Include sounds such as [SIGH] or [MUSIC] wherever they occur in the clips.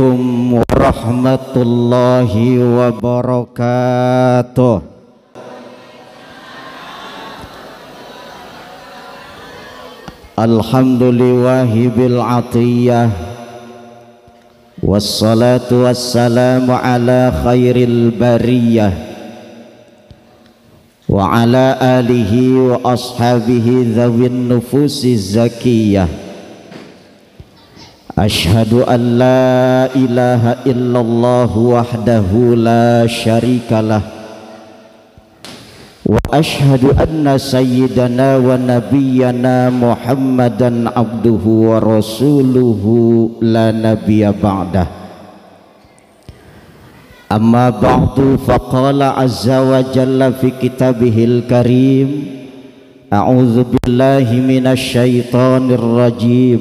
عليكم ورحمة الله وبركاته الحمد لله بالعطية والصلاة والسلام على خير البرية وعلى آله وأصحابه ذوي النفوس الزكيه أشهد أن لا إله إلا الله وحده لا شريك له وأشهد أن سيدنا ونبينا محمدا عبده ورسوله لا نبي بعده أما بعد فقال عز وجل في كتابه الكريم أعوذ بالله من الشيطان الرجيم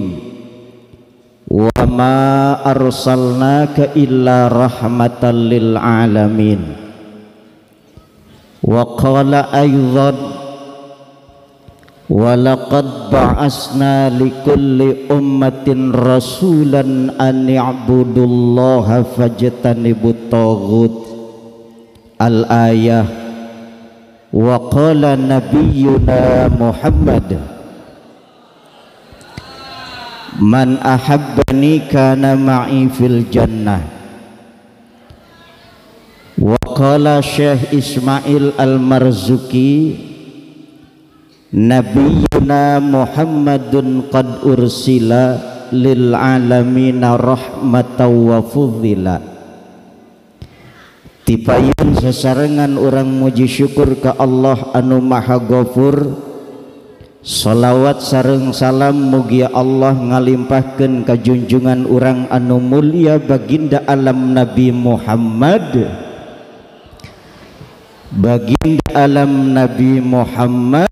وما أرسلناك إلا رحمة للعالمين وقال أيضا ولقد بعثنا لكل أمة رسولا أن يعبدوا الله فاجتنبوا الطاغوت الآية وقال نبينا محمد man ahabbani kana ma'i fil jannah wa qala syekh ismail al marzuki nabiyuna muhammadun qad ursila lil alamin rahmatan wa fudhila tipayun sesarengan orang muji syukur ke Allah anu maha ghafur Salawat sareng salam mugi Allah ngalimpahkan kejunjungan orang anu mulia baginda alam Nabi Muhammad baginda alam Nabi Muhammad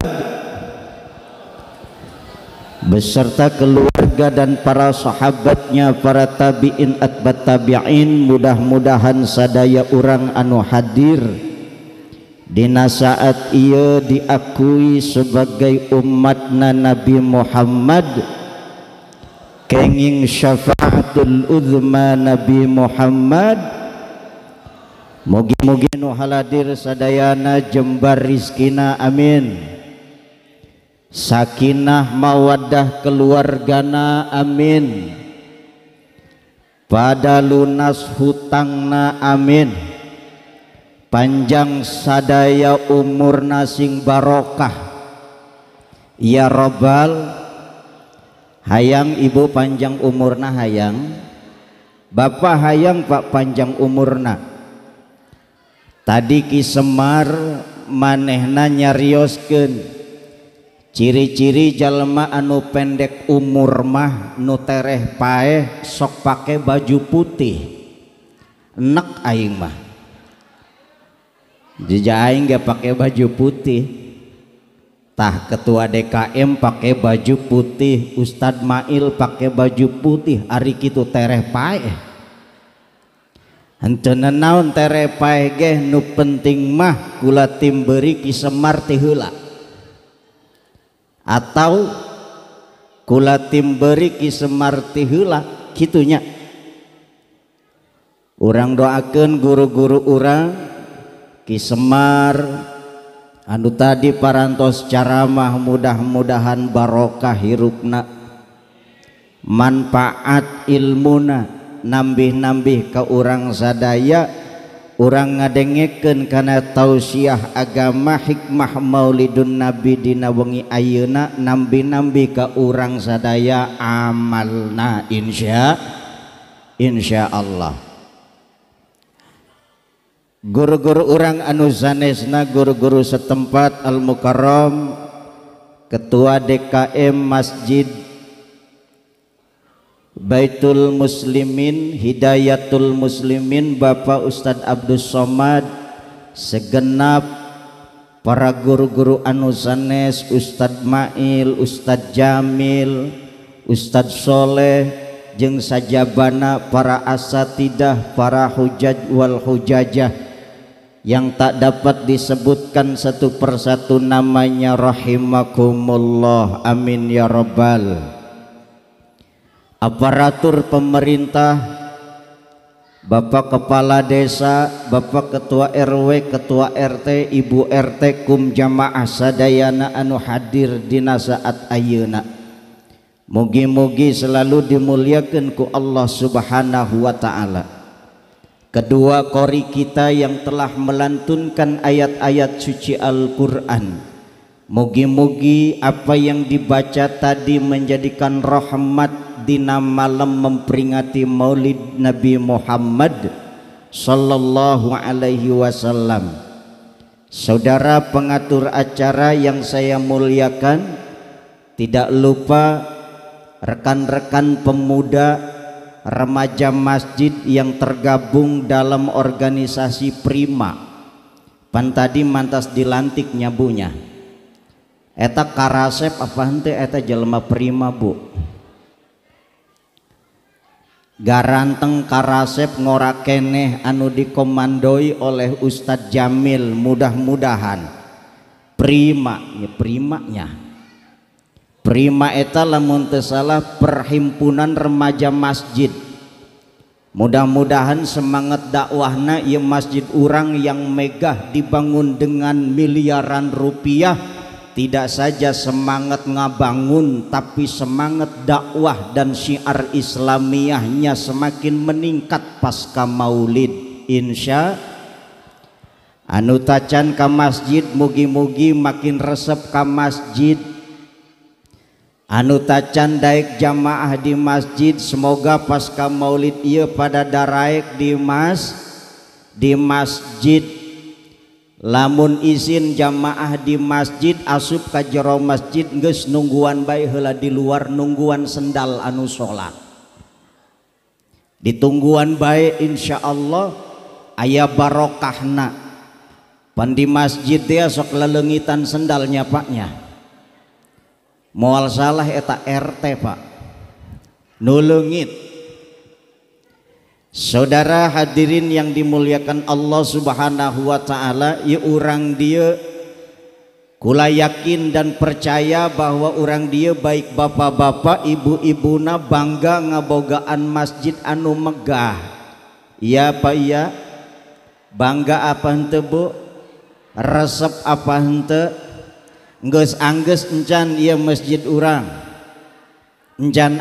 beserta keluarga dan para sahabatnya para tabi'in atbat tabi'in mudah-mudahan sadaya orang anu hadir Dina saat ia diakui sebagai umatna Nabi Muhammad Kenging syafaatul uzma Nabi Muhammad Mugi-mugi haladir sadayana jembar rizkina amin Sakinah mawadah keluargana amin Pada lunas hutangna amin panjang sadaya umur nasing barokah ya robbal hayang ibu panjang umurna hayang bapak hayang pak panjang umurna tadi ki semar manehna nyarioskeun ciri-ciri jalma anu pendek umur mah nu tereh paeh sok pake baju putih enak aing mah Jejak aing gak pakai baju putih. Tah ketua DKM pakai baju putih, Ustadz Mail pakai baju putih, hari itu tereh pae. Henteu naon tereh pae ge nu penting mah kula tim beri ki Semar tihula. Atau kula tim beri ki Semar tihula, kitunya. Urang doakan guru-guru urang Semar andu tadi parantos cara mahmudah-mudahan barokah hirukna manfaat ilmuuna nambinambih ke urang zaaya orang ngadengeken karena tausyah agama hikmah maulidun nabi dina wengi ayeuna nabi-nambi ke urang sadaya amalna Insya Insya Allah Gu-guru urang anusannes na guru-guru setempat Almuqaram ketua DKM Masjid Baitul muslimin Hidayatul Muslimin Bapak Ustadz Abdul Somad segenap para guru-guru anusanes Ustad Ma Ustad Jamil Ustadz Soleh jeung saja bana para asa tidak para hujajwal hujajah. yang tak dapat disebutkan satu persatu namanya rahimakumullah amin ya rabbal aparatur pemerintah Bapak Kepala Desa, Bapak Ketua RW, Ketua RT, Ibu RT, Kum Jamaah Sadayana Anu Hadir Dina Saat Ayuna Mugi-mugi selalu dimuliakan ku Allah Subhanahu Wa Ta'ala kedua kori kita yang telah melantunkan ayat-ayat suci Al-Quran mugi-mugi apa yang dibaca tadi menjadikan rahmat di malam memperingati maulid Nabi Muhammad Sallallahu alaihi wasallam Saudara pengatur acara yang saya muliakan Tidak lupa rekan-rekan pemuda remaja masjid yang tergabung dalam organisasi Prima pan tadi mantas dilantik nyabunya eta karasep apa henti eta jelma Prima bu garanteng karasep ngora keneh anu dikomandoi oleh Ustadz Jamil mudah-mudahan Prima ya Primanya Prima eta lamun salah perhimpunan remaja masjid. Mudah-mudahan semangat dakwahna ieu masjid urang yang megah dibangun dengan miliaran rupiah tidak saja semangat ngabangun tapi semangat dakwah dan syiar islamiyahnya semakin meningkat pasca maulid insya anu tacan ka masjid mugi-mugi makin resep ka masjid anu tacan daik jamaah di masjid semoga pasca maulid ia pada daraik di mas di masjid lamun izin jamaah di masjid asup ka jero masjid geus nungguan baik hela di luar nungguan sendal anu salat ditungguan baik insya Allah ayah barokahna pandi masjid dia sok lelengitan sendalnya paknya mual salah eta RT Pak nulungit saudara hadirin yang dimuliakan Allah subhanahu wa ta'ala ya orang dia kula yakin dan percaya bahwa orang dia baik bapak-bapak ibu na bangga ngabogaan masjid anu megah ya pak ya bangga apa hente bu resep apa hente Ang masjidjan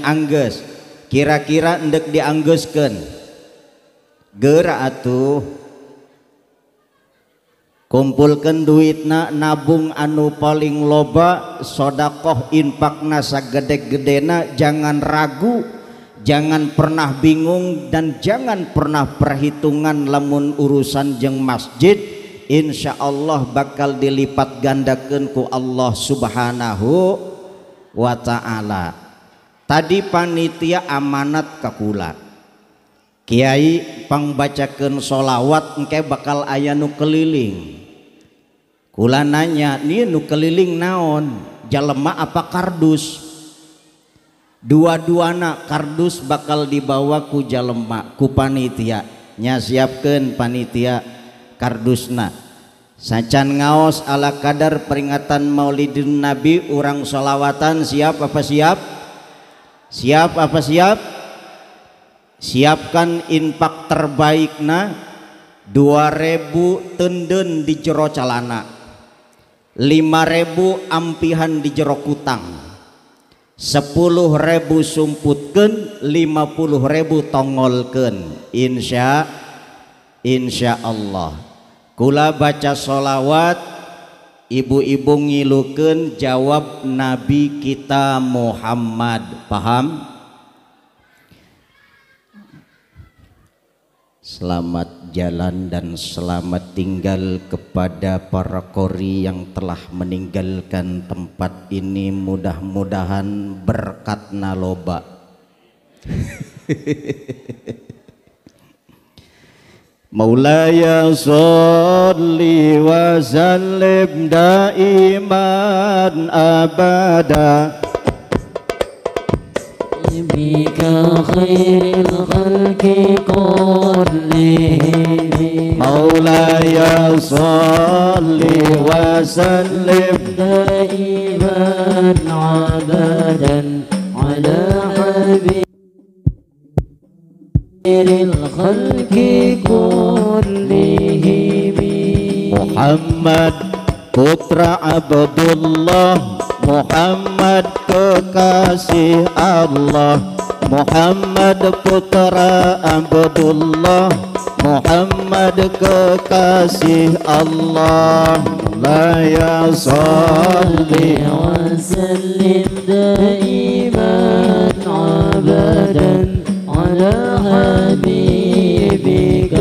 Ang kira-kira dianggus gerauh kumpulkan duit na nabung anupoling lobashodaqoh impak Nasa gede-gedena jangan ragu jangan pernah bingung dan jangan pernah perhitungan lemun urusan jeng masjid Insya Allah bakal dilipat gandakenku Allah subhanahu Wa Ta'ala tadi panitia amanat kakula Kyai pangbacakan sholawatke bakal aya nu keliling kula nanya nih nu keliling naon jalemak apa kardus dua-du anak kardus bakal dibawaku jalemak ku panitianya siapkan panitiaku kardusna sacan ngaos ala kadar peringatan maulidun nabi Orang solawatan siap apa siap siap apa siap siapkan impak terbaikna 2000 tenden di jero calana 5000 ampihan di jero kutang 10.000 sumputken 50.000 tongolken Insya Insya Allah Kula baca solawat Ibu-ibu ngiluken jawab Nabi kita Muhammad Paham? Selamat jalan dan selamat tinggal kepada para kori yang telah meninggalkan tempat ini mudah-mudahan berkat naloba. [LAUGHS] مولاي صل وسلم دائما أبدا بك خير الخلق كلهم مولاي صل وسلم دائما ابدا على Muhammad putra Abdullah Muhammad kekasih Allah Muhammad putra Abdullah Muhammad kekasih Allah La ya salli wa sallim daiman abadan حبيبك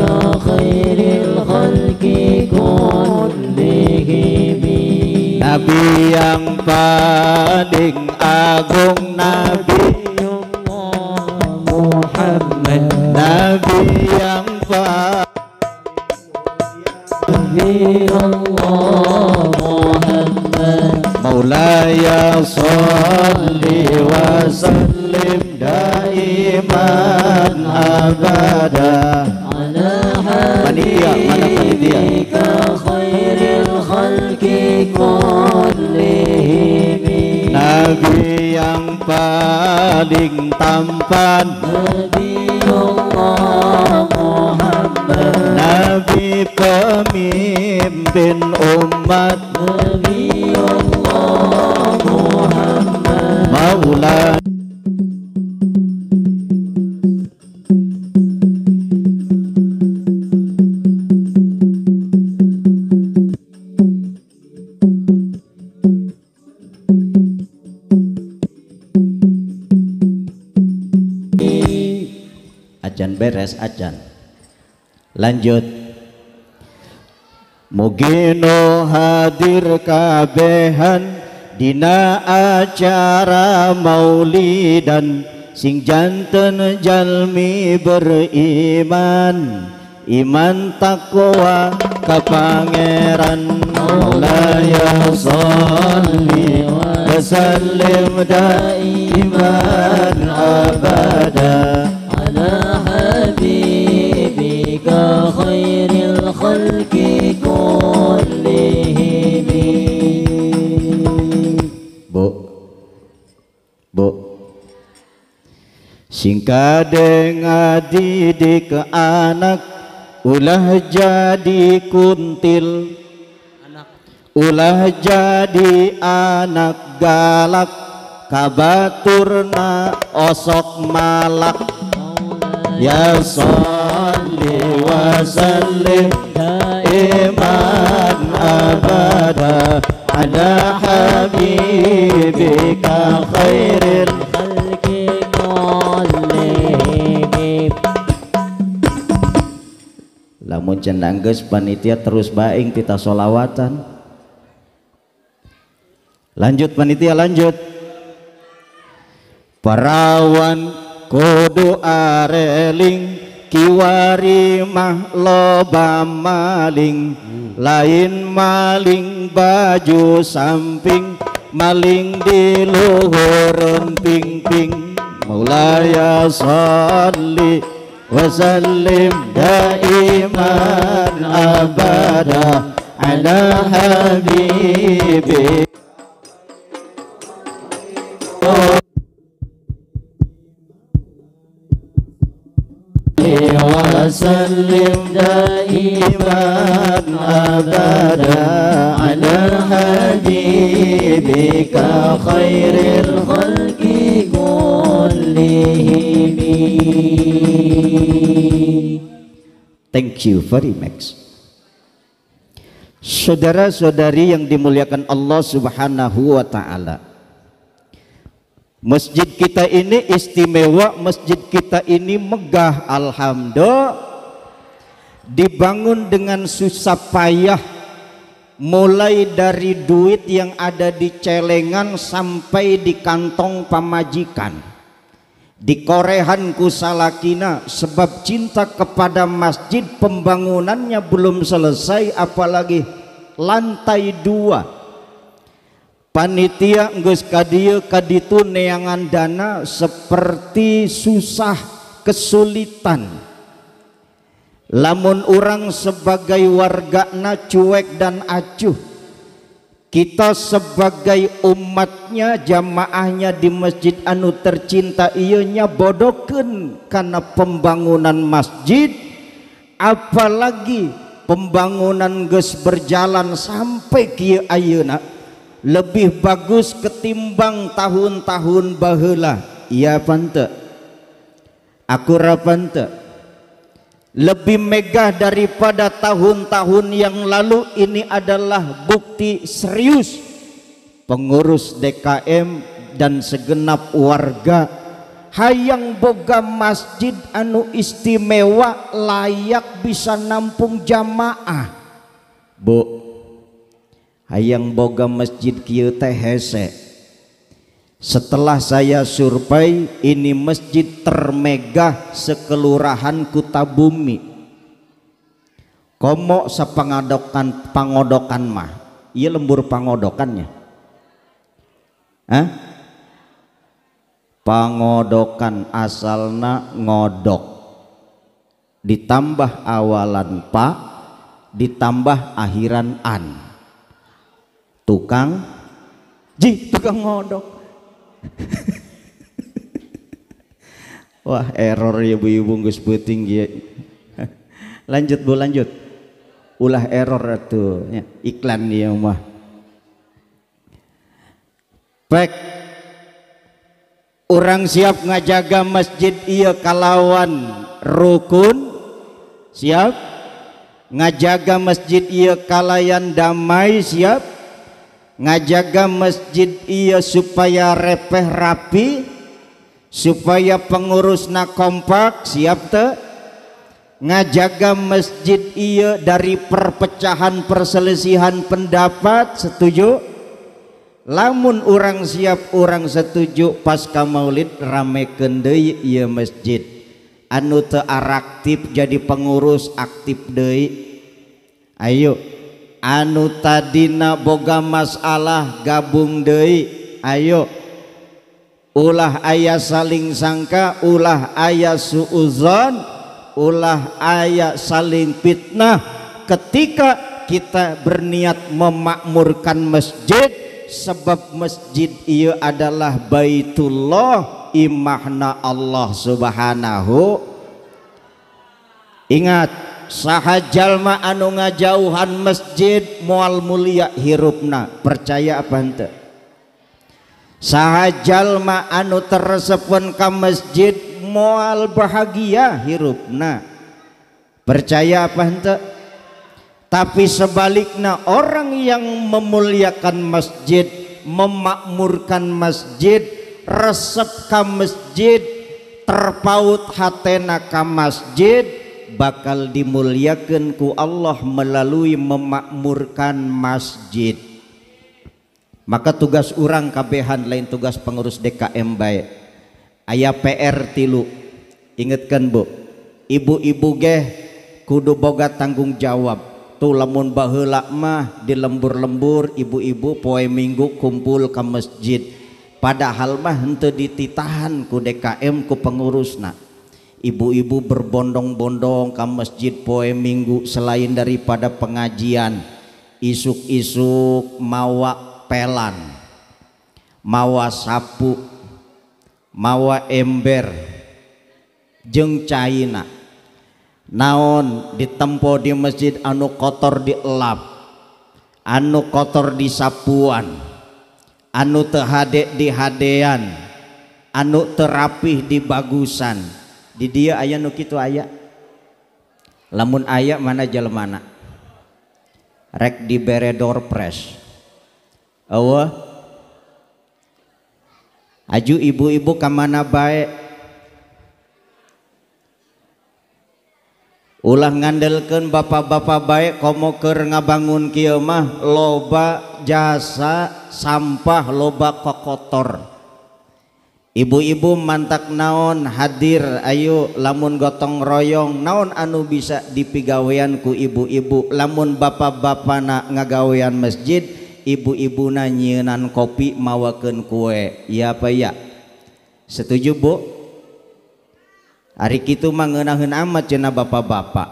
خير الخلق كلهم Nabi yang paling agung Nabi Muhammad Nabi yang paling Nabi Allah Muhammad Maulaya أبدا على حبيبك خير الخلق كلهم Nabi yang paling tampan Nabi Muhammad Nabi pemimpin umat Nabi Muhammad Maulana beres acan lanjut Mugino hadir kabehan Dina acara maulidan Sing janten jalmi beriman Iman takwa ka pangeran ya salli wa sallim iman abada Bu Singkadeng didik anak ulah jadi kuntil anak. ulah jadi anak galak kabaturna osok malak ya salli wa sallim iman abada على حبيبك خير الخلق كلهم lamun cenangges panitia terus baing kita solawatan lanjut panitia lanjut perawan kudu areling kiwari mah loba maling lain maling baju samping maling di luhur ping ping maulaya salli وسلم دائما أبدا على حبيبي وسلم دائما أبدا على حبيبك خير الخلق كلهم Thank you very much. Saudara-saudari yang dimuliakan Allah Subhanahu wa taala. Masjid kita ini istimewa, masjid kita ini megah, alhamdulillah. Dibangun dengan susah payah, mulai dari duit yang ada di celengan sampai di kantong pamajikan. Di korehan salakina, sebab cinta kepada masjid pembangunannya belum selesai, apalagi lantai dua panitia nggeus kadia kaditu neangan dana seperti susah kesulitan lamun orang sebagai warga na cuek dan acuh kita sebagai umatnya jamaahnya di masjid anu tercinta ianya bodokin karena pembangunan masjid apalagi pembangunan ges berjalan sampai kia nak lebih bagus ketimbang tahun-tahun bahula, iya pante aku rapante lebih megah daripada tahun-tahun yang lalu ini adalah bukti serius pengurus DKM dan segenap warga hayang boga masjid anu istimewa layak bisa nampung jamaah bu hayang boga masjid kieu teh hese setelah saya survei ini masjid termegah sekelurahan Bumi. komo sepengadokan pangodokan mah iya lembur pangodokannya Hah? pangodokan asalna ngodok ditambah awalan pa, ditambah akhiran an tukang ji tukang ngodok [LAUGHS] wah error ya bu ibu gus puting ya [LAUGHS] lanjut bu lanjut ulah error itu. ya, iklan ya, mah baik orang siap ngajaga masjid iya kalawan rukun siap ngajaga masjid iya kalayan damai siap ngajaga masjid iya supaya repeh rapi supaya pengurus nak kompak siap te ngajaga masjid iya dari perpecahan perselisihan pendapat setuju lamun orang siap orang setuju pasca maulid rame kendai iya masjid anu te aktif jadi pengurus aktif dei ayo anu tadina boga masalah gabung Dei ayo ulah ayah saling sangka ulah ayah suuzon ulah ayah saling fitnah ketika kita berniat memakmurkan masjid sebab masjid ia adalah baitullah imahna Allah subhanahu ingat Sahajalma anu ngajauhan masjid mual mulia hirupna percaya apa henteu Sahajalma anu tersepun ka masjid mual bahagia hirupna percaya apa ente tapi sebaliknya orang yang memuliakan masjid memakmurkan masjid resep ka masjid terpaut hatena ke masjid bakal dimuliakan ku Allah melalui memakmurkan masjid maka tugas orang kabehan lain tugas pengurus DKM baik ayah PR tilu ingatkan bu ibu-ibu geh kudu boga tanggung jawab tu lamun bahula mah di lembur-lembur ibu-ibu poe minggu kumpul ke masjid padahal mah henteu dititahan ku DKM ku pengurus nak ibu-ibu berbondong-bondong ke masjid poe minggu selain daripada pengajian isuk-isuk mawa pelan mawa sapu mawa ember jeng caina naon ditempo di masjid anu kotor di dielap anu kotor disapuan anu di dihadean anu terapih di bagusan dia ayah nuki itu aya lamun aya mana jalan manarek di beredor press aju ibu-ibu kam mana baik ulang nganddelkan bapak-bapak baik komoker ngabangun kiamah loba jasa sampah loba kok kotor tinggal ibu-ibu mantak naon hadir ayo lamun gotong royong naon anu bisa dipigaweyan ku ibu-ibu lamun bapak-bapa na ngagaweyan masjid ibu-ibbu na nyenan kopi mawaken kue ya pay ya setuju bu hari itu mangenangun amat jena bapak-bapak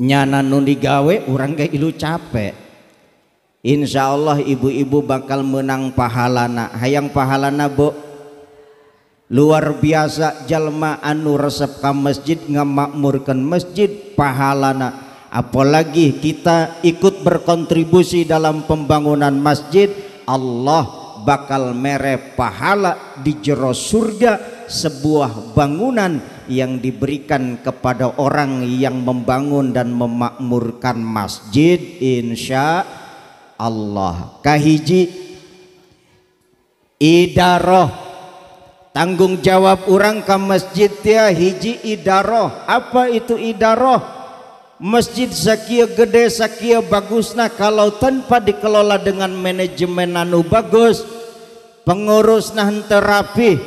nyana nun digawe orangga ilu capek Insya Allah ibu-ibu bakal menang pahalana hayang pahalana bu luar biasa jalma anu resep ke masjid ngamakmurkan masjid pahalana apalagi kita ikut berkontribusi dalam pembangunan masjid Allah bakal mere pahala di jero surga sebuah bangunan yang diberikan kepada orang yang membangun dan memakmurkan masjid insya Allah Allah kahiji idaroh tanggung jawab orang ke masjid ya hiji idaroh apa itu idaroh masjid sakia gede sakia nah kalau tanpa dikelola dengan manajemen anu bagus pengurus nah terapi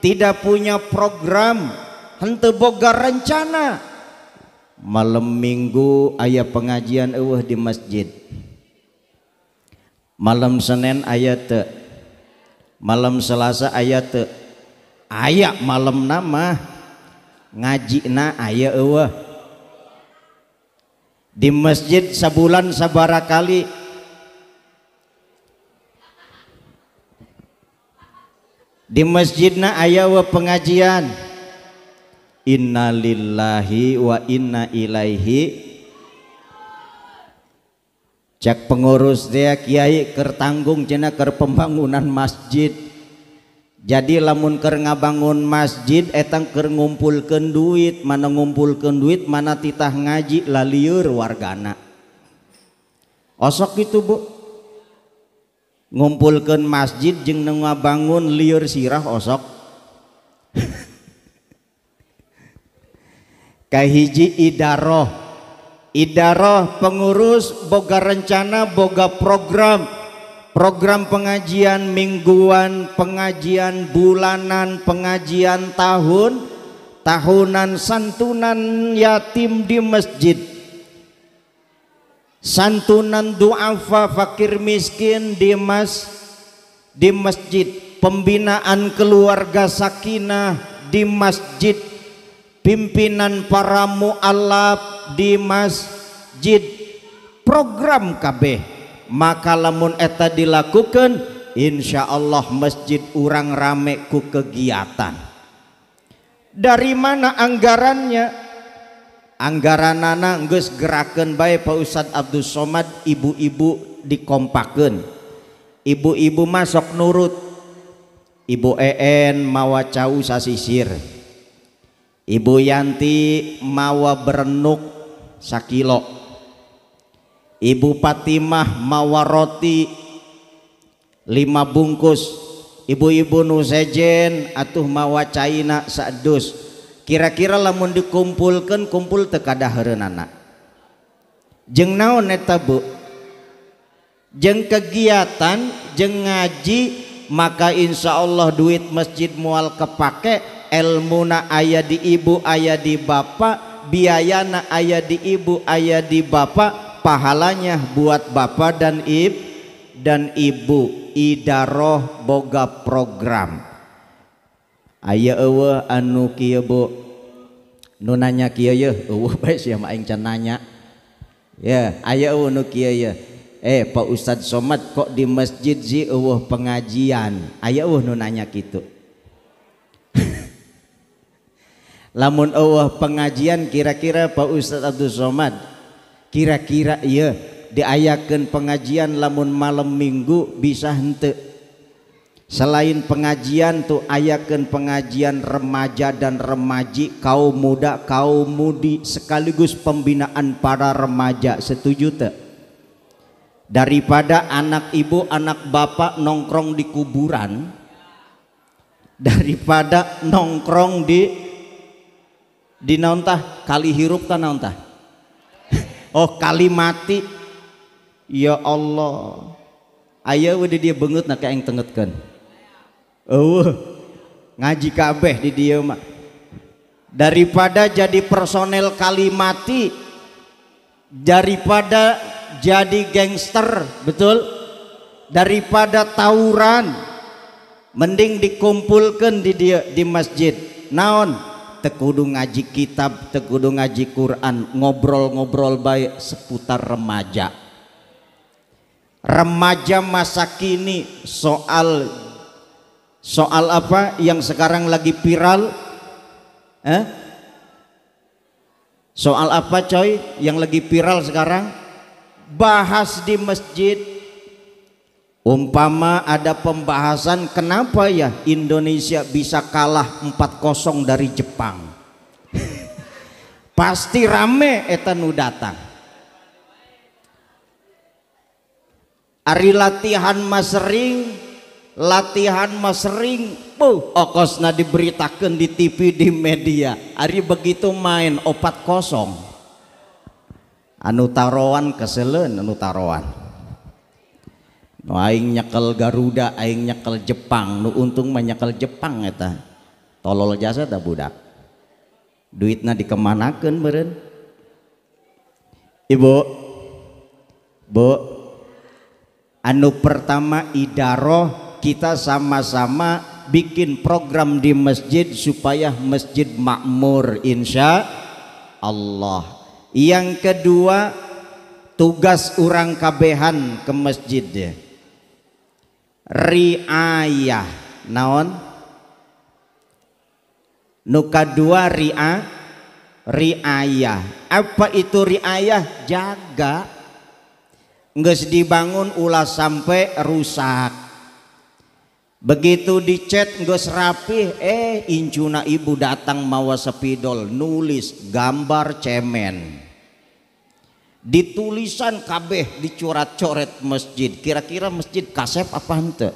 tidak punya program hente boga rencana malam minggu ayah pengajian uh di masjid Quan malam Senin aya malam Selasa aya aya malam nama ngaji na aya di masjid sa bulan sabarakali di masjidna ayawa pengajian innalillahi wa inna aihi cek pengurus dia kiai kertanggung cina ker pembangunan masjid jadi lamun ker ngabangun masjid etang ker ngumpulkan duit mana ngumpulkan duit mana titah ngaji laliur wargana osok itu bu ngumpulkan masjid jeng bangun liur sirah osok [LAUGHS] kahiji idaroh idarah pengurus boga rencana boga program program pengajian mingguan pengajian bulanan pengajian tahun tahunan santunan yatim di masjid santunan duafa fakir miskin di mas di masjid pembinaan keluarga sakinah di masjid pimpinan para mu'alab di masjid program KB maka lamun eta dilakukan insya Allah masjid urang rame ku kegiatan dari mana anggarannya anggaran anggaranana geus gerakan baik Pak Ustadz Abdul Somad ibu-ibu dikompakan ibu-ibu masuk nurut ibu en mawa cau sasisir Ibu Yanti mawa berenuk sakilo Ibu Fatimah mawa roti lima bungkus ibu-ibu nusejen atuh mawa caina sadus kira-kira lamun dikumpulkan kumpul tekada herenana jeng naon neta bu jeng kegiatan jeng ngaji maka insya Allah duit masjid mual kepake na ayah di ibu ayah di bapak na ayah di ibu ayah di bapak pahalanya buat bapak dan ib dan ibu idaroh boga program ayah ewe anu kia bu nunanya kia ya ewe [LAUGHS] baik yang can nanya ya ayah ewe nu kia ya eh pak ustad somat kok di masjid sih ewe pengajian ayah ewe nunanya gitu lamun Allah pengajian kira-kira Pak Ustadz Abdul Somad kira-kira iya diayakan pengajian lamun malam minggu bisa hente selain pengajian tuh ayakan pengajian remaja dan remaji kaum muda kaum mudi sekaligus pembinaan para remaja setuju tak daripada anak ibu anak bapak nongkrong di kuburan daripada nongkrong di di nauntah kali hirup kan nauntah [LAUGHS] oh kali mati ya Allah ayah udah dia bengut nak yang tengetkan oh ngaji kabeh di dia mak daripada jadi personel kali mati daripada jadi gangster betul daripada tawuran mending dikumpulkan di dia di masjid naon tekudu ngaji kitab tekudu ngaji Quran ngobrol-ngobrol baik seputar remaja remaja masa kini soal soal apa yang sekarang lagi viral eh? soal apa coy yang lagi viral sekarang bahas di masjid Umpama ada pembahasan kenapa ya Indonesia bisa kalah 4-0 dari Jepang. Pasti rame etanu datang. Ari latihan masering, latihan masering, puh okosna diberitakan di TV di media. Ari begitu main opat kosong. Anu taruhan keselen, anu taruhan no aing nyekel Garuda aing nyekel Jepang nu untung menyekel Jepang eta tolol jasa ta budak duitnya dikemanakan meren ibu bu anu pertama idaroh kita sama-sama bikin program di masjid supaya masjid makmur insya Allah yang kedua tugas orang kabehan ke masjid deh riayah naon nuka dua ria riayah apa itu riayah jaga nggak dibangun ulah sampai rusak begitu dicet nggak rapi eh incuna ibu datang mawa sepidol nulis gambar cemen ditulisan kabeh dicurat coret masjid kira-kira masjid kasep apa hante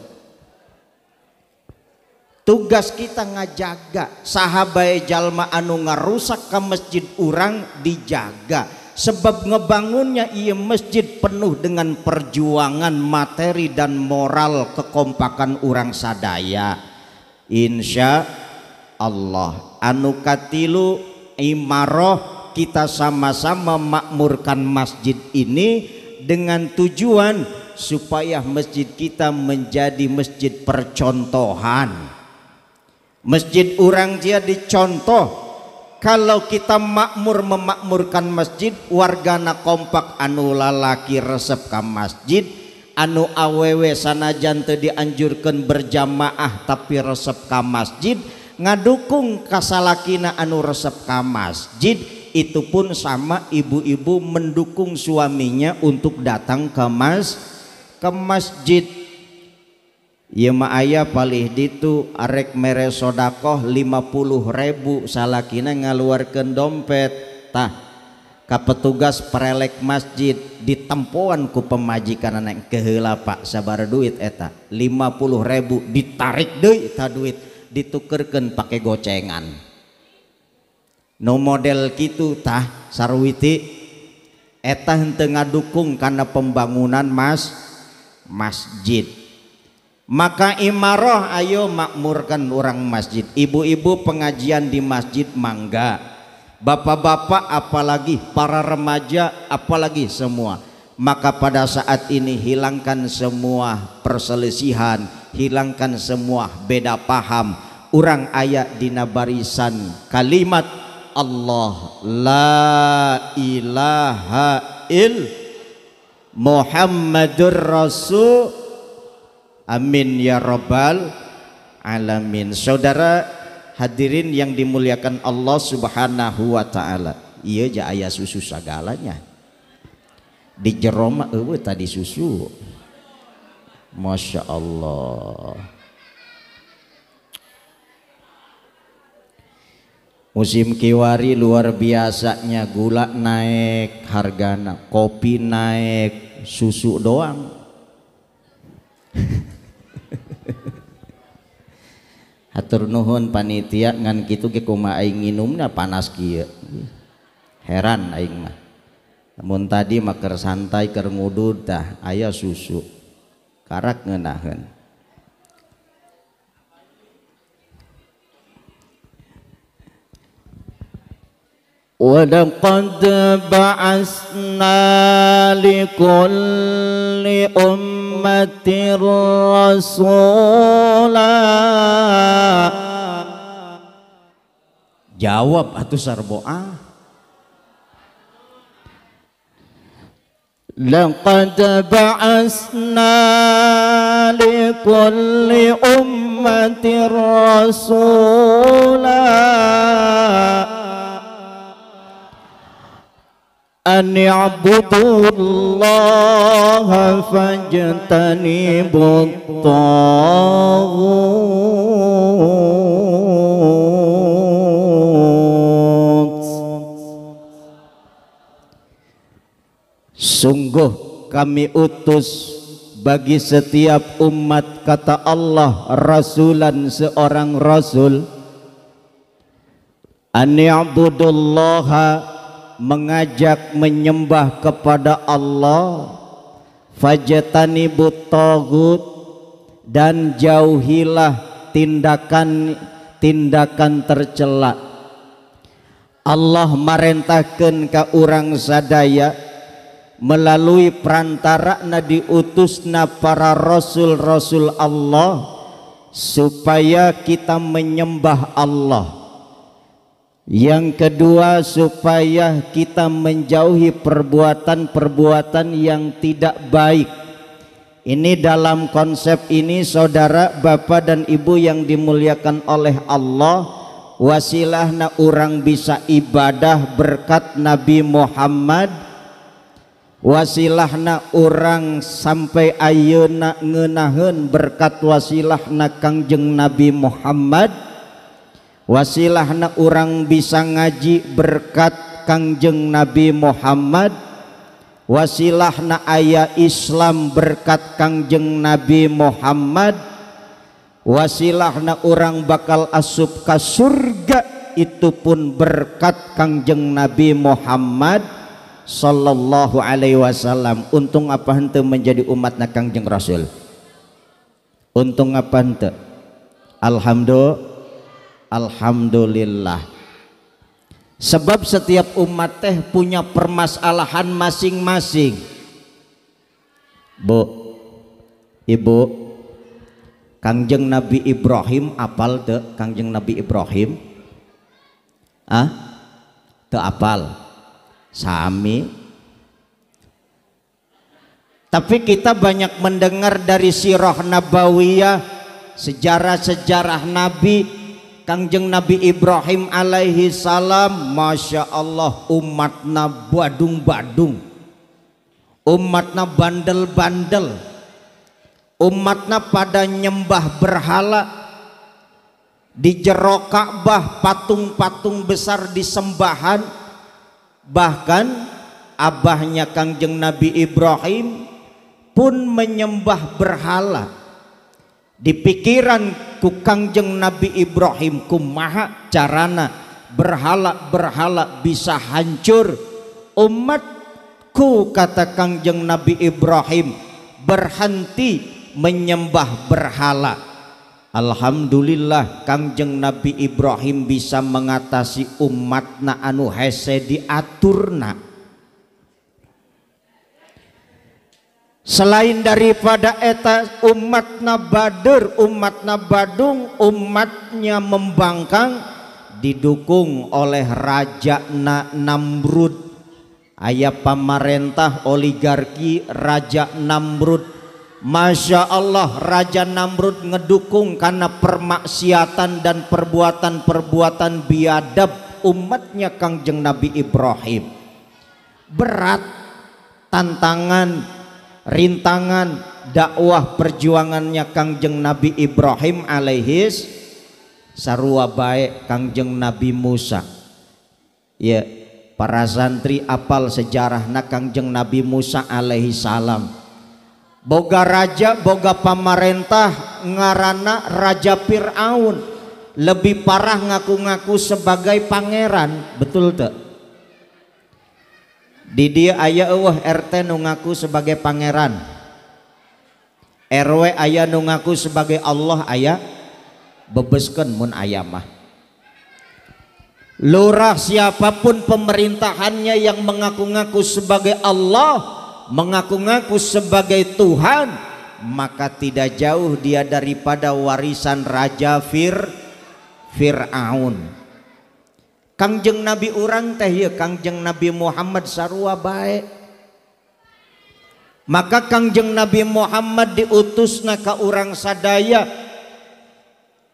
tugas kita ngajaga sahabat jalma anu ngarusak ke masjid orang dijaga sebab ngebangunnya iya masjid penuh dengan perjuangan materi dan moral kekompakan orang sadaya insya Allah anu katilu imaroh kita sama-sama makmurkan masjid ini dengan tujuan supaya masjid kita menjadi masjid percontohan. Masjid orang dia dicontoh. Kalau kita makmur memakmurkan masjid, wargana kompak anu lalaki resep ke masjid, anu awewe sanajan teu dianjurkan berjamaah tapi resep ke masjid, ngadukung kasalakina anu resep ke masjid, itu pun sama ibu-ibu mendukung suaminya untuk datang ke mas ke masjid ya ma ayah palih ditu arek mere sodakoh 50 ribu salakina ngaluarkan dompet tah ke petugas perelek masjid ditempuan ku pemajikan anak kehela pak sabar duit eta eh, 50 ribu ditarik deh ta duit ditukerkan pakai gocengan no model gitu tah sarwiti eta henteu ngadukung karena pembangunan mas masjid maka imaroh ayo makmurkan orang masjid ibu-ibu pengajian di masjid mangga bapak-bapak apalagi para remaja apalagi semua maka pada saat ini hilangkan semua perselisihan hilangkan semua beda paham orang ayat dina barisan kalimat Allah la ilaha il Muhammadur Rasul Amin ya Rabbal Alamin Saudara hadirin yang dimuliakan Allah subhanahu wa ta'ala Iya aja ayah susu segalanya Di jeroma tadi susu Masya Allah Musim kiwari luar biasanya gula naik, hargana kopi naik, susu doang. Hatur [LAUGHS] nuhun panitia ngan gitu ke kuma aing minumnya panas kia, Heran aing mah. namun tadi maker santai ker ngudud dah ayah susu. Karak ngenahen ولقد بعثنا لكل أمة رسولا Jawab atau sarbo'ah لقد بعثنا لكل أمة رسولا أن يعبدوا الله فاجتنبوا الطاغوت Sungguh kami utus bagi setiap umat kata Allah rasulan seorang rasul an ya'budullaha mengajak menyembah kepada Allah fajatani butogut dan jauhilah tindakan tindakan tercela Allah merentahkan ke orang sadaya melalui perantara na diutusna para rasul-rasul Allah supaya kita menyembah Allah yang kedua supaya kita menjauhi perbuatan-perbuatan yang tidak baik ini dalam konsep ini saudara bapak dan ibu yang dimuliakan oleh Allah wasilahna orang bisa ibadah berkat Nabi Muhammad wasilahna orang sampai nak ngeunahun berkat wasilahna Kangjeng Nabi Muhammad wasilahna orang bisa ngaji berkat Kangjeng Nabi Muhammad wasilahna ayah Islam berkat Kangjeng Nabi Muhammad wasilahna orang bakal asup ke surga itu pun berkat Kangjeng Nabi Muhammad sallallahu alaihi wasallam untung apa hente menjadi umatnya Kangjeng Rasul untung apa hente alhamdulillah Alhamdulillah sebab setiap umat teh punya permasalahan masing-masing Bu Ibu Kangjeng Nabi Ibrahim apal te Kangjeng Nabi Ibrahim ah te apal sami tapi kita banyak mendengar dari sirah nabawiyah sejarah-sejarah nabi Kangjeng Nabi Ibrahim alaihi salam Masya Allah umatna badung-badung Umatna bandel-bandel Umatna pada nyembah berhala Di jero Ka'bah patung-patung besar disembahan Bahkan abahnya Kangjeng Nabi Ibrahim pun menyembah berhala di ku kangjeng Nabi Ibrahim kumaha carana berhala-berhala bisa hancur umatku kata kangjeng Nabi Ibrahim berhenti menyembah berhala Alhamdulillah kangjeng Nabi Ibrahim bisa mengatasi umatna anu hese diaturna Selain daripada eta umat nabader, umat nabadung, umatnya membangkang didukung oleh Raja Na Namrud. Ayah pemerintah oligarki Raja Namrud. Masya Allah Raja Namrud ngedukung karena permaksiatan dan perbuatan-perbuatan biadab umatnya Kangjeng Nabi Ibrahim. Berat tantangan rintangan dakwah perjuangannya Kangjeng Nabi Ibrahim alaihis sarua baik Kangjeng Nabi Musa ya para santri apal sejarah na Kangjeng Nabi Musa alaihi salam boga raja boga pamarentah ngarana raja Fir'aun lebih parah ngaku-ngaku sebagai pangeran betul tak di dia ayah uh RT nungaku sebagai pangeran RW ayah nungaku sebagai Allah ayah bebeskan mun ayah mah lurah siapapun pemerintahannya yang mengaku-ngaku sebagai Allah mengaku-ngaku sebagai Tuhan maka tidak jauh dia daripada warisan Raja Fir Fir'aun jeng Nabi rang tehhi Kangjeng Nabi Muhammad Sarruaba Hai maka Kangjeng Nabi Muhammad diutus naka orangrang sadaya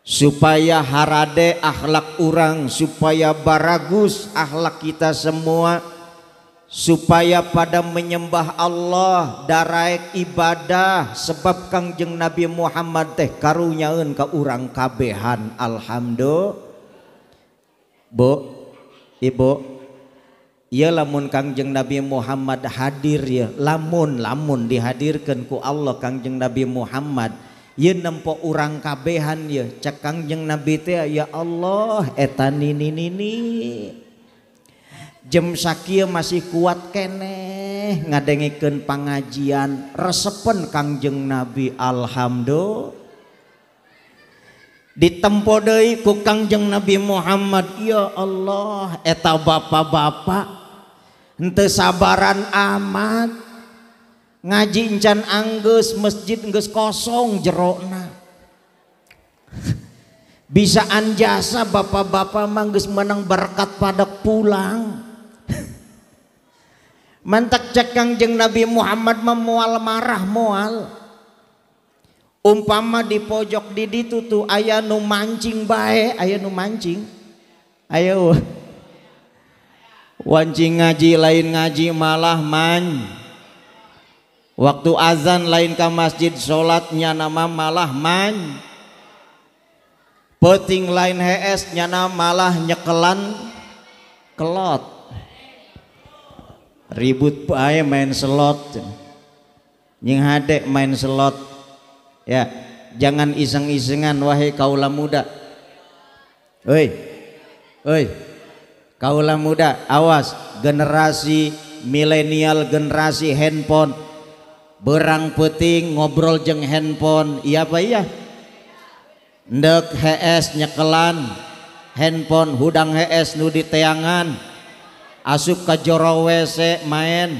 supaya harade akhlak-urang supaya baragus akhlak kita semua supaya pada menyembah Allah da ibadah sebab Kangjeng Nabi Muhammad teh karun nyaun kau urangkabbehan Alhamdulil bok Ibu ia lamun Kangjeng Nabi Muhammad hadir lamun lamun dihadirkan ku Allah Kangjeng na Nabi Muhammad y nempok urang kabehan ya cekangjeng nabi ya Allah etan ni jemsak masih kuat kene ngadenngken pengajian reseen kangngjeng Nabi Alhamdulil ditempode kukangjeng Nabi Muhammad iya Allah etab bapak-bapakabaran amad ngajinchan Anggus massjidgus kosong jerona bisa anjasa bapak-bapak manggus menang berkat pada pulang mantap ceganggjeng Nabi Muhammad memual marah mual, umpama di pojok di ditu tuh ayah nu mancing bae ayah nu mancing ayo wancing ngaji lain ngaji malah man waktu azan lain ke masjid sholatnya nama malah man peting lain HS nyana malah nyekelan kelot ribut bae main selot nying hadek main selot Ya, jangan iseng-isengan wahai kaulah muda. Oi. Oi. kaulah muda, awas generasi milenial, generasi handphone. Berang peting ngobrol jeng handphone. Iya apa iya? Ndek HS nyekelan handphone hudang HS nu di teangan. Asup ke joro WC main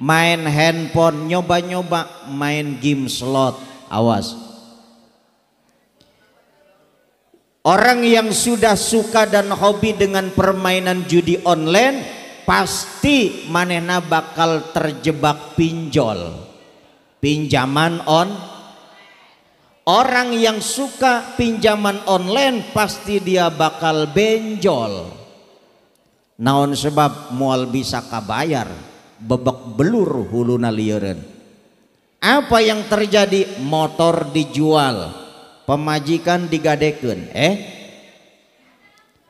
main handphone, nyoba-nyoba main game slot. Awas. Orang yang sudah suka dan hobi dengan permainan judi online pasti manehna bakal terjebak pinjol. Pinjaman on Orang yang suka pinjaman online pasti dia bakal benjol. Naon sebab mual bisa kabayar bebek belur hulu lieureun apa yang terjadi motor dijual pemajikan digadeken, eh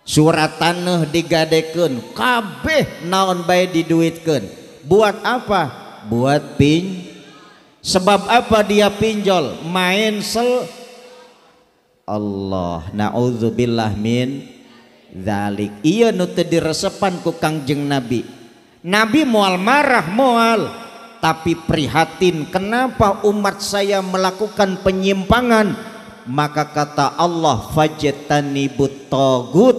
surat tanah digadeken, kabeh naon bayi diduitkan. buat apa buat pin sebab apa dia pinjol main sel Allah naudzubillah min zalik iya nu teu diresepan ku Kangjeng Nabi Nabi mual marah mual tapi prihatin kenapa umat saya melakukan penyimpangan maka kata Allah fajetanibut togut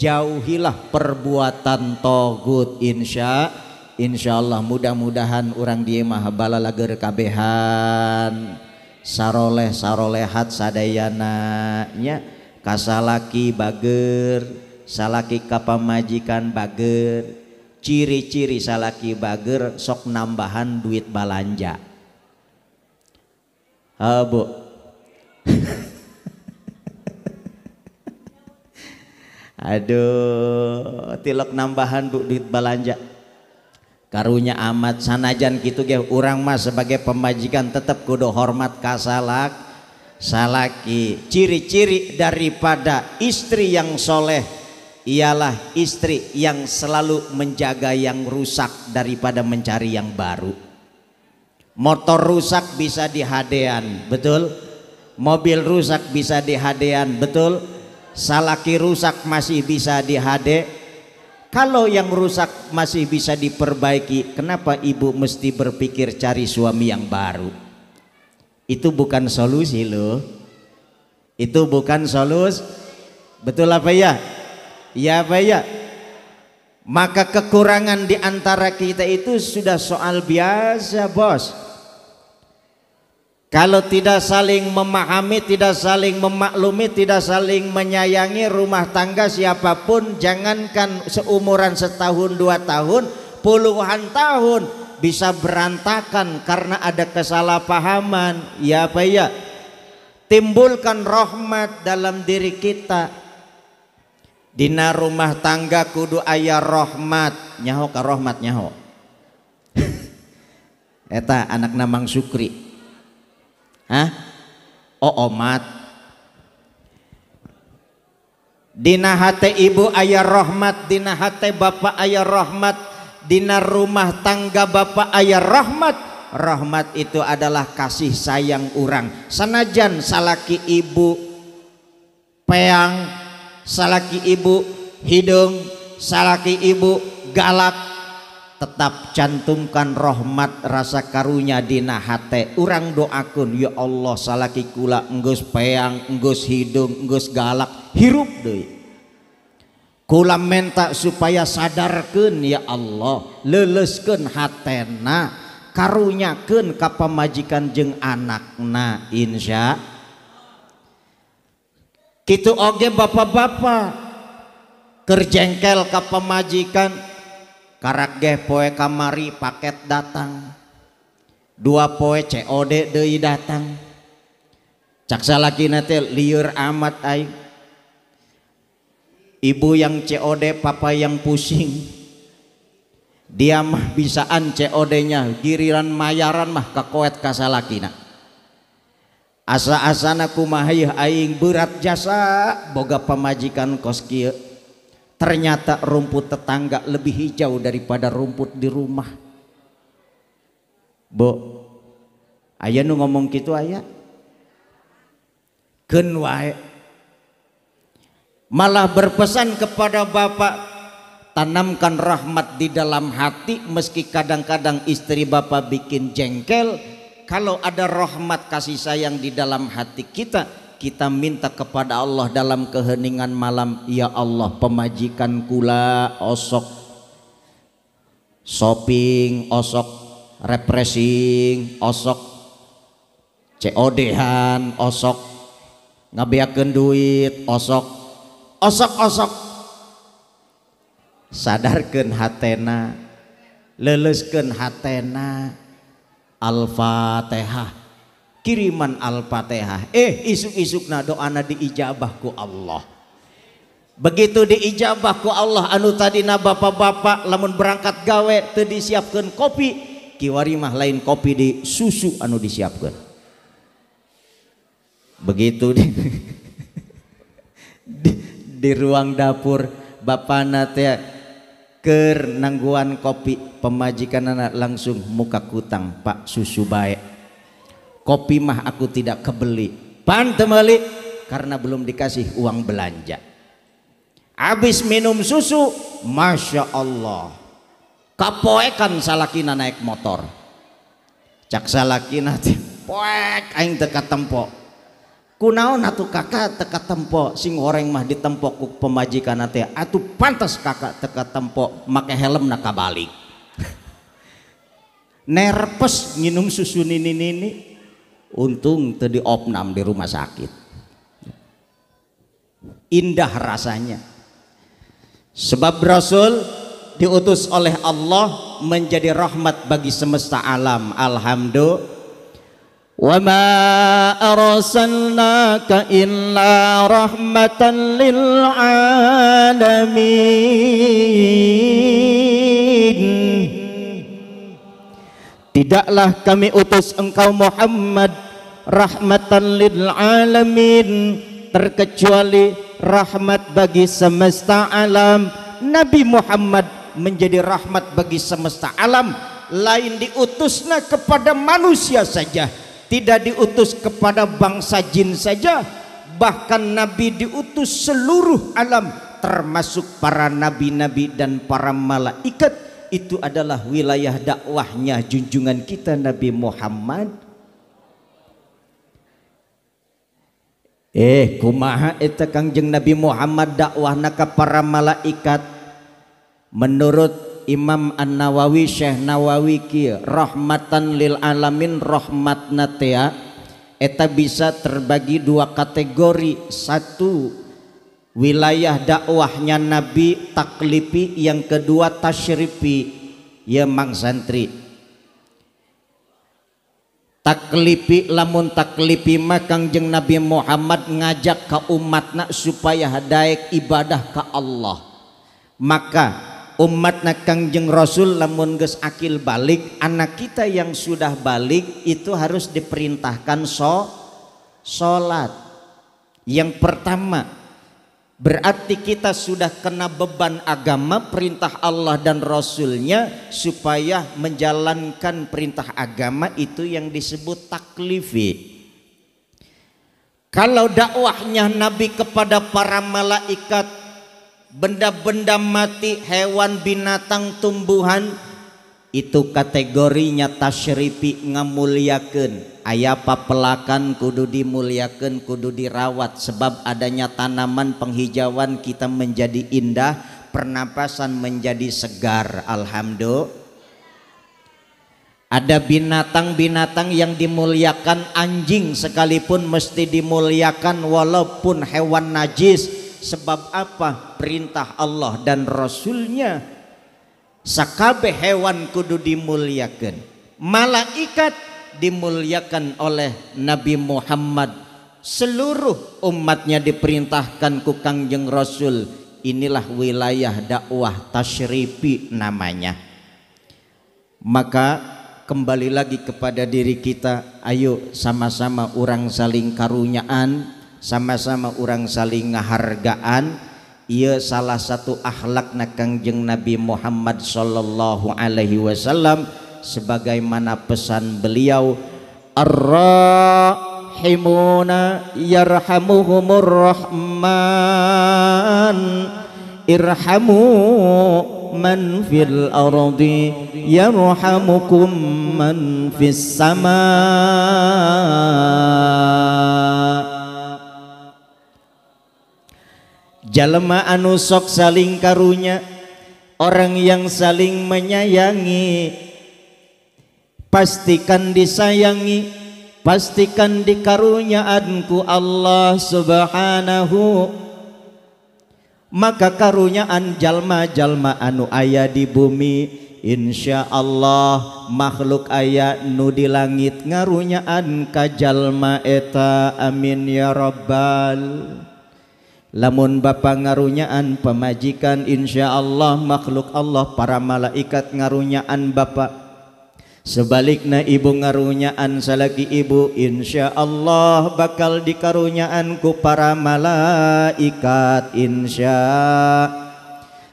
jauhilah perbuatan togut insya insya Allah mudah-mudahan orang dia maha balala kabehan saroleh sarolehat sadayana nya kasalaki bager salaki kapamajikan bager ciri-ciri salaki bager sok nambahan duit balanja uh, bu [LAUGHS] aduh tilok nambahan bu duit balanja karunya amat sanajan gitu ge orang mas sebagai pemajikan tetap kudu hormat kasalak salaki ciri-ciri daripada istri yang soleh ialah istri yang selalu menjaga yang rusak daripada mencari yang baru. Motor rusak bisa dihadean, betul? Mobil rusak bisa dihadean, betul? Salaki rusak masih bisa dihade. Kalau yang rusak masih bisa diperbaiki, kenapa ibu mesti berpikir cari suami yang baru? Itu bukan solusi loh. Itu bukan solusi. Betul apa ya? Ya apa ya? Maka kekurangan di antara kita itu sudah soal biasa, Bos. Kalau tidak saling memahami, tidak saling memaklumi, tidak saling menyayangi rumah tangga siapapun, jangankan seumuran setahun dua tahun, puluhan tahun bisa berantakan karena ada kesalahpahaman. Ya apa ya? Timbulkan rahmat dalam diri kita, Dina rumah tangga kudu ayah rahmat nyaho ka rahmat nyaho [LAUGHS] eta anak namang sukri Hah? Oh omat Dina hate ibu ayah rahmat Dina hate bapak ayah rahmat Dina rumah tangga bapak ayah rahmat rahmat itu adalah kasih sayang orang senajan salaki ibu peang sala ibu hidung salaki ibu galak tetap cantumkan rahmat rasa karunyadina hate orang doakun ya Allah salaki kula gus payang gus hidunggus galak hirupkula mentak supaya sadar ke ni Allah lelesken hatna karunya ke kap majikan jeng anak na Insya Kitu oge bapak-bapak kerjengkel ke pemajikan karak ge poe kamari paket datang dua poe COD deui datang cak salaki nate liur amat ay ibu yang COD papa yang pusing dia mah bisaan COD-nya giliran mayaran mah kakoet kasalakina asa-asana kumahayuh aing berat jasa boga pemajikan koski ternyata rumput tetangga lebih hijau daripada rumput di rumah bo ayah nu ngomong gitu ayah, keun malah berpesan kepada bapak tanamkan rahmat di dalam hati meski kadang-kadang istri bapak bikin jengkel kalau ada rahmat kasih sayang di dalam hati kita kita minta kepada Allah dalam keheningan malam ya Allah pemajikan kula osok shopping osok repressing osok COD-han osok ngabeakeun duit osok osok-osok sadarkan hatena leleskan hatena Al-Fatihah kiriman Al-Fatihah eh isuk-isuk na doana diijabah ku Allah begitu diijabah ku Allah anu tadi na bapak-bapak lamun berangkat gawe teu disiapkan kopi kiwarimah lain kopi di susu anu disiapkan begitu di, [LAUGHS] di, di ruang dapur bapak nate ker nangguan kopi pemajikan anak langsung muka kutang pak susu baik kopi mah aku tidak kebeli pantemeli karena belum dikasih uang belanja habis minum susu Masya Allah kapoekan salakina naik motor cak salakina poek aing dekat tempok kunaon natu kakak teka tempo sing goreng mah ditempo ku pemajikan nanti atu pantas kakak teka tempo make helm nak balik. [LAUGHS] nerpes nginum susu nini nini untung tadi opnam di rumah sakit indah rasanya sebab Rasul diutus oleh Allah menjadi rahmat bagi semesta alam alhamdulillah وَمَا أَرْسَلْنَاكَ إِلَّا رَحْمَةً لِلْعَالَمِينَ Tidaklah kami utus engkau Muhammad rahmatan lil alamin terkecuali rahmat bagi semesta alam Nabi Muhammad menjadi rahmat bagi semesta alam lain diutusnya kepada manusia saja tidak diutus kepada bangsa jin saja bahkan nabi diutus seluruh alam termasuk para nabi-nabi dan para malaikat itu adalah wilayah dakwahnya junjungan kita Nabi Muhammad eh kumaha eta kangjeng Nabi Muhammad dakwahna ka para malaikat menurut Imam An Nawawi Syekh Nawawi Ki rahmatan lil alamin rahmatna tea ya. eta bisa terbagi dua kategori satu wilayah dakwahnya Nabi taklipi yang kedua tasyrifi ya mang santri taklipi lamun taklipi makang jeng Nabi Muhammad ngajak ke umatna supaya hadaik ibadah ke Allah maka umat kangjeng Rasul lamun ges akil balik anak kita yang sudah balik itu harus diperintahkan so sholat yang pertama berarti kita sudah kena beban agama perintah Allah dan Rasulnya supaya menjalankan perintah agama itu yang disebut taklifi kalau dakwahnya Nabi kepada para malaikat benda-benda mati, hewan, binatang, tumbuhan itu kategorinya tasyrifi ngamuliakeun. Aya papelakan kudu dimuliakan kudu dirawat sebab adanya tanaman penghijauan kita menjadi indah, pernapasan menjadi segar. Alhamdulillah. Ada binatang-binatang yang dimuliakan anjing sekalipun mesti dimuliakan walaupun hewan najis Sebab apa? Perintah Allah dan Rasulnya. Sakabe hewan kudu dimuliakan. Malaikat dimuliakan oleh Nabi Muhammad. Seluruh umatnya diperintahkan ku Kangjeng Rasul. Inilah wilayah dakwah tasyrifi namanya. Maka kembali lagi kepada diri kita ayo sama-sama orang saling karunyaan sama-sama orang saling ngahargaan ia salah satu akhlak na Kangjeng Nabi Muhammad sallallahu alaihi wasallam sebagaimana pesan beliau ar-rahimuna yarhamuhumur rahman irhamu man fil ardi yarhamukum man fis sama jalma anu sok saling karunya orang yang saling menyayangi pastikan disayangi pastikan dikaruniaanku Allah subhanahu maka karuniaan jalma-jalma anu ayah di bumi Insya Allah makhluk ayat nu di langit ngarunyaan kajalma eta amin ya rabbal Lamun bapak ngarunyaan pemajikan insya Allah makhluk Allah para malaikat ngarunyaan Bapak Sebaliknya ibu ngarunyaan salagi ibu insya Allah bakal dikarunyaanku para malaikat insya Allah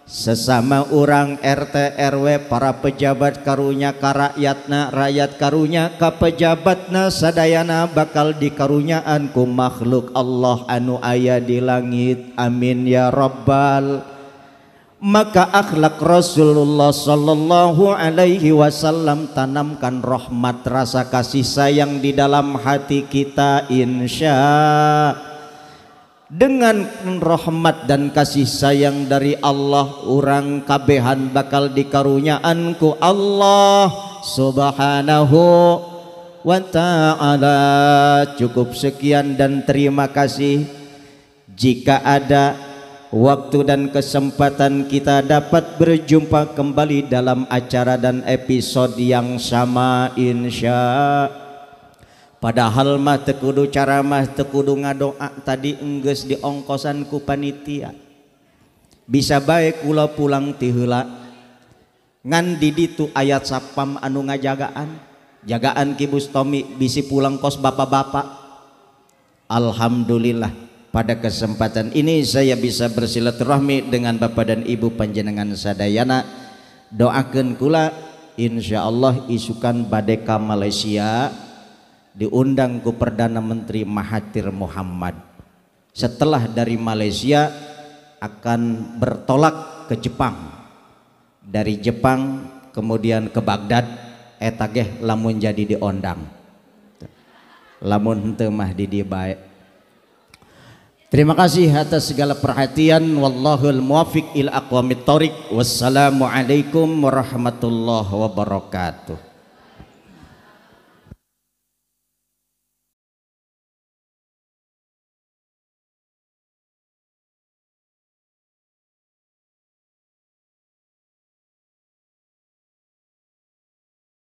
sesama orang RT RW para pejabat karunya rakyatna rakyat karunya ka pejabatna sadayana bakal dikarunyaan ku makhluk Allah anu aya di langit amin ya rabbal maka akhlak Rasulullah sallallahu alaihi wasallam tanamkan rahmat rasa kasih sayang di dalam hati kita insya Allah dengan rahmat dan kasih sayang dari Allah orang kabehan bakal dikaruniaan ku Allah subhanahu wa ta'ala cukup sekian dan terima kasih jika ada waktu dan kesempatan kita dapat berjumpa kembali dalam acara dan episode yang sama insya Allah padahal mah tekudu cara mah tekudu ngadoa tadi enggus di ongkosan ku panitia bisa baik kula pulang tihula ngan diditu ayat sapam anu ngajagaan jagaan kibus Tommy bisi pulang kos bapak-bapak Alhamdulillah pada kesempatan ini saya bisa bersilaturahmi dengan Bapak dan Ibu panjenengan sadayana doakan kula insyaallah isukan badeka Malaysia diundang ke Perdana Menteri Mahathir Muhammad setelah dari Malaysia akan bertolak ke Jepang dari Jepang kemudian ke Baghdad etageh lamun jadi diundang lamun temah didi baik terima kasih atas segala perhatian wallahul muwafiq il aqwamit wassalamualaikum warahmatullahi wabarakatuh